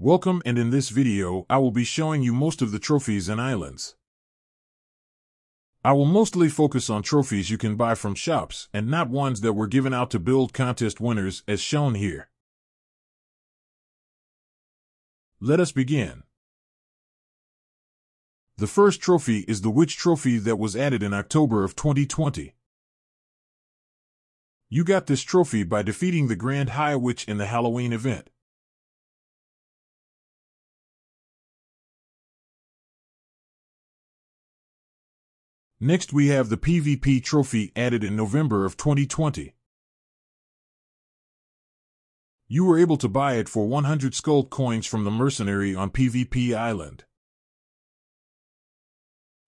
Welcome and in this video I will be showing you most of the trophies and islands. I will mostly focus on trophies you can buy from shops and not ones that were given out to build contest winners as shown here. Let us begin. The first trophy is the Witch Trophy that was added in October of 2020. You got this trophy by defeating the Grand High Witch in the Halloween event. Next we have the PvP trophy added in November of 2020. You were able to buy it for 100 skull coins from the mercenary on PvP Island.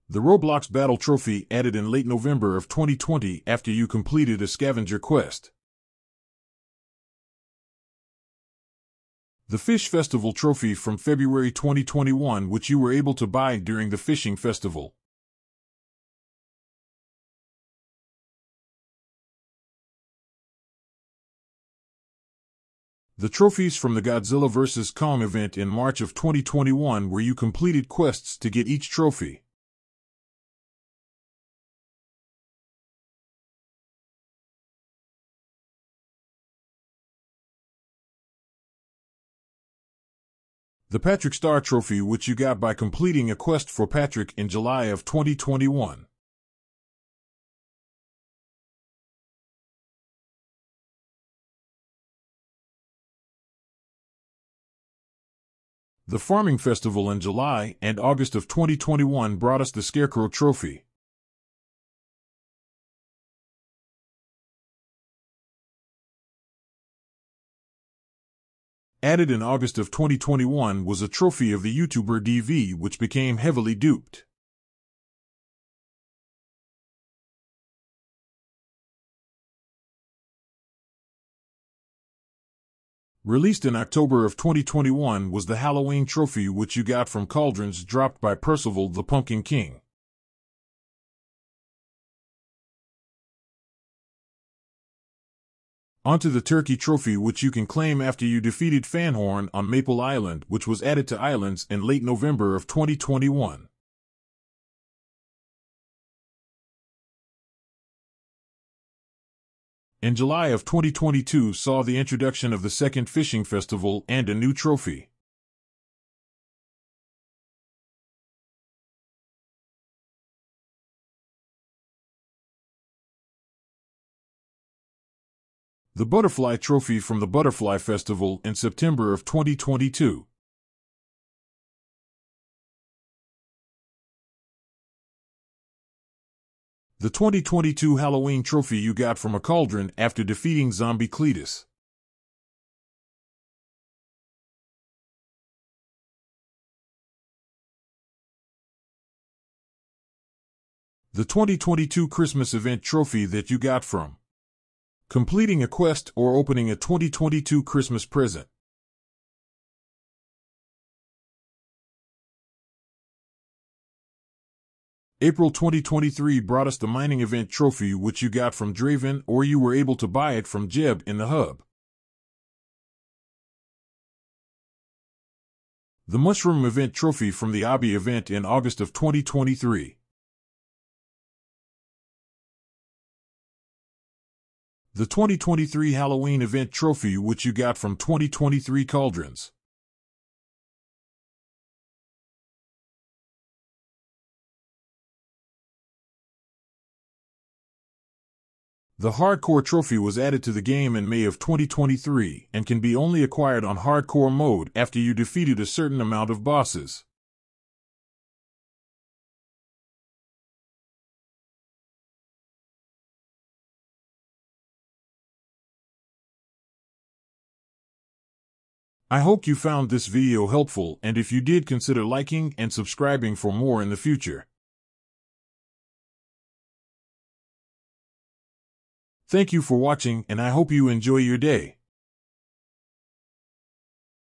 The Roblox Battle Trophy added in late November of 2020 after you completed a scavenger quest. The Fish Festival Trophy from February 2021 which you were able to buy during the fishing festival. The trophies from the Godzilla vs. Kong event in March of 2021 where you completed quests to get each trophy. The Patrick Star Trophy which you got by completing a quest for Patrick in July of 2021. The farming festival in July and August of 2021 brought us the Scarecrow Trophy. Added in August of 2021 was a trophy of the YouTuber DV which became heavily duped. Released in October of 2021 was the Halloween trophy which you got from Cauldrons dropped by Percival the Pumpkin King. Onto the Turkey Trophy which you can claim after you defeated Fanhorn on Maple Island which was added to Islands in late November of 2021. in July of 2022 saw the introduction of the second fishing festival and a new trophy. The Butterfly Trophy from the Butterfly Festival in September of 2022. The 2022 Halloween trophy you got from a cauldron after defeating zombie Cletus. The 2022 Christmas event trophy that you got from completing a quest or opening a 2022 Christmas present. April 2023 brought us the mining event trophy, which you got from Draven or you were able to buy it from Jeb in the hub. The Mushroom Event Trophy from the Abbey event in August of 2023. The 2023 Halloween Event Trophy, which you got from 2023 Cauldrons. The Hardcore trophy was added to the game in May of 2023 and can be only acquired on Hardcore mode after you defeated a certain amount of bosses. I hope you found this video helpful and if you did consider liking and subscribing for more in the future. Thank you for watching and I hope you enjoy your day.